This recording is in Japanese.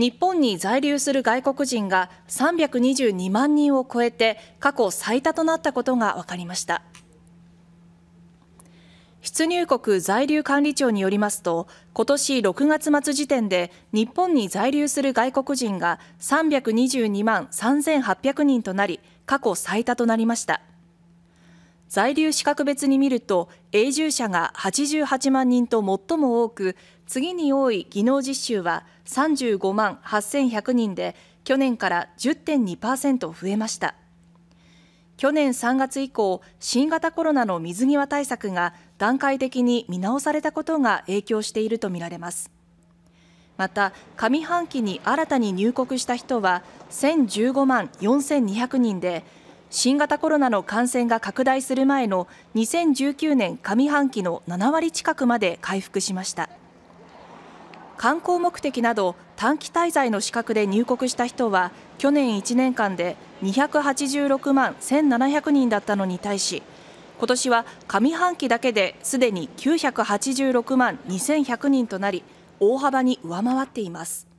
日本に在留する外国人が322万人を超えて過去最多となったことが分かりました出入国在留管理庁によりますと今年6月末時点で日本に在留する外国人が322万3800人となり過去最多となりました在留資格別に見ると永住者が88万人と最も多く次に多い技能実習は35万8100人で去年から10.2%増えました去年3月以降新型コロナの水際対策が段階的に見直されたことが影響しているとみられますまた上半期に新たに入国した人は1015万4200人で新型コロナの感染が拡大する前の2019年上半期の7割近くまで回復しました観光目的など短期滞在の資格で入国した人は去年1年間で286万1700人だったのに対し今年は上半期だけですでに986万2100人となり大幅に上回っています